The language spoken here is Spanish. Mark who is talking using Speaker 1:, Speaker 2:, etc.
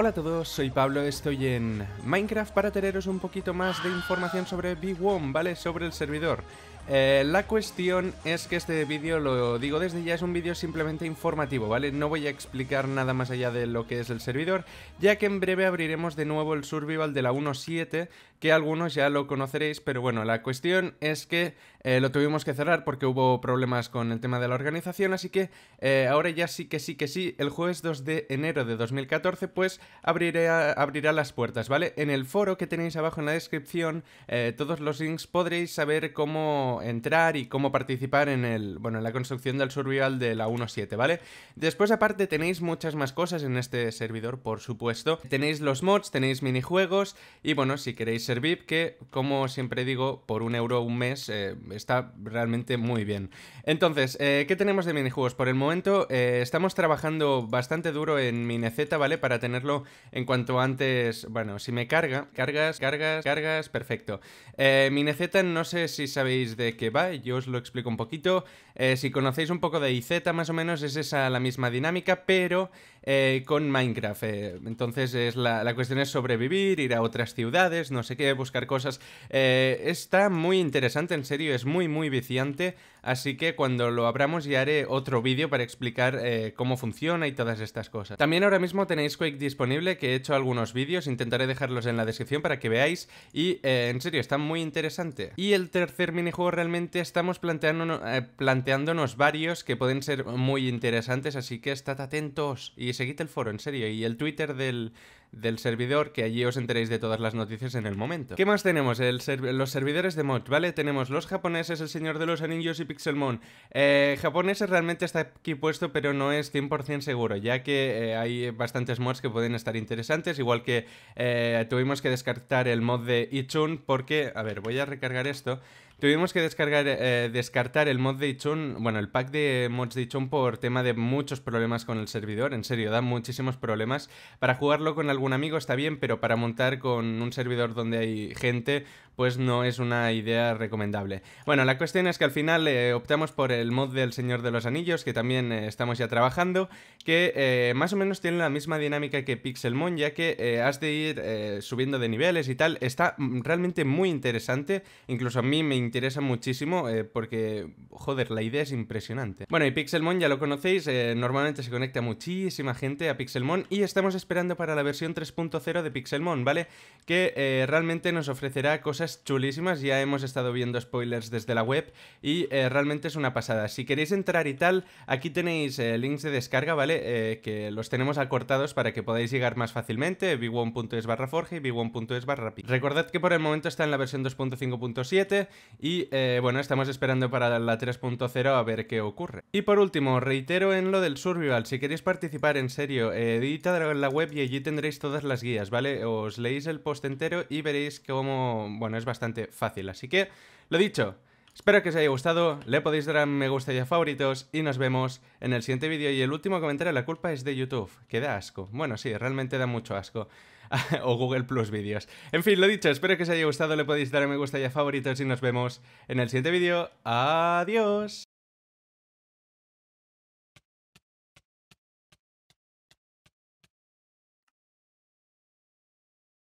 Speaker 1: Hola a todos, soy Pablo, estoy en Minecraft para teneros un poquito más de información sobre Big One, ¿vale? Sobre el servidor. Eh, la cuestión es que este vídeo, lo digo desde ya, es un vídeo simplemente informativo, ¿vale? No voy a explicar nada más allá de lo que es el servidor, ya que en breve abriremos de nuevo el survival de la 1.7, que algunos ya lo conoceréis, pero bueno, la cuestión es que eh, lo tuvimos que cerrar porque hubo problemas con el tema de la organización, así que eh, ahora ya sí que sí que sí, el jueves 2 de enero de 2014, pues abriré abrirá las puertas, ¿vale? En el foro que tenéis abajo en la descripción, todos los links podréis saber cómo entrar y cómo participar en, el, bueno, en la construcción del survival de la 1.7, ¿vale? Después aparte tenéis muchas más cosas en este servidor, por supuesto. Tenéis los mods, tenéis minijuegos y bueno, si queréis ser VIP, que como siempre digo, por un euro un mes eh, está realmente muy bien. Entonces, eh, ¿qué tenemos de minijuegos? Por el momento eh, estamos trabajando bastante duro en MineZ ¿vale? Para tenerlo en cuanto antes, bueno, si me carga, cargas, cargas, cargas, perfecto. MineZ no sé si sabéis de que va, yo os lo explico un poquito. Eh, si conocéis un poco de IZ, más o menos es esa la misma dinámica, pero eh, con Minecraft. Eh, entonces es la, cuestión es sobrevivir, ir a otras ciudades, no sé qué, buscar cosas. está muy interesante, en serio, es muy, muy viciante. Así que cuando lo abramos ya haré otro vídeo para explicar cómo funciona y todas estas cosas. También ahora mismo tenéis Quake disponible, que he hecho algunos vídeos, intentaré dejarlos en la descripción para que veáis. Y en serio, está muy interesante. Y el tercer minijuego realmente estamos planteándonos, eh, planteándonos varios que pueden ser muy interesantes, así que estad atentos y seguid el foro, en serio, y el Twitter del, servidor, que allí os enteréis de todas las noticias en el momento. ¿Qué más tenemos? los servidores de mods, ¿vale? Tenemos los japoneses, el señor de los anillos y Pixelmon. Eh, japoneses realmente está aquí puesto, pero no es 100% seguro, ya que eh, hay bastantes mods que pueden estar interesantes, igual que eh, tuvimos que descartar el mod de Ichun, porque, a ver, voy a recargar esto. Tuvimos que descargar, eh, descartar el mod de Ichun, bueno, el pack de mods de Ichun por tema de muchos problemas con el servidor, en serio, da muchísimos problemas. Para jugarlo con algún amigo está bien, pero para montar con un servidor donde hay gente, pues no es una idea recomendable. Bueno, la cuestión es que al final eh, optamos por el mod del Señor de los Anillos, que también eh, estamos ya trabajando, que más o menos tiene la misma dinámica que Pixelmon, ya que has de ir subiendo de niveles y tal. Está mm, realmente muy interesante, incluso a mí me interesa muchísimo eh, porque, joder, la idea es impresionante. Bueno, y Pixelmon ya lo conocéis, eh, normalmente se conecta muchísima gente a Pixelmon y estamos esperando para la versión 3.0 de Pixelmon, ¿vale? Que eh, realmente nos ofrecerá cosas chulísimas, ya hemos estado viendo spoilers desde la web y realmente es una pasada. Si queréis entrar y tal, aquí tenéis links de descarga, ¿vale? que los tenemos acortados para que podáis llegar más fácilmente, b1.es barra forge y b1.es barra Recordad que por el momento está en la versión 2.5.7 y eh, bueno, estamos esperando para la 3.0 a ver qué ocurre. Y por último, reitero en lo del survival, si queréis participar en serio, eh, editad en la web y allí tendréis todas las guías, ¿vale? Os leéis el post entero y veréis cómo, bueno, es bastante fácil. Así que, lo dicho, Espero que os haya gustado, le podéis dar a me gusta y a favoritos y nos vemos en el siguiente vídeo. Y el último comentario, la culpa es de YouTube, que da asco. Bueno, sí, realmente da mucho asco. o Google Plus vídeos. En fin, lo dicho, espero que os haya gustado, le podéis dar a me gusta y a favoritos y nos vemos en el siguiente vídeo. Adiós.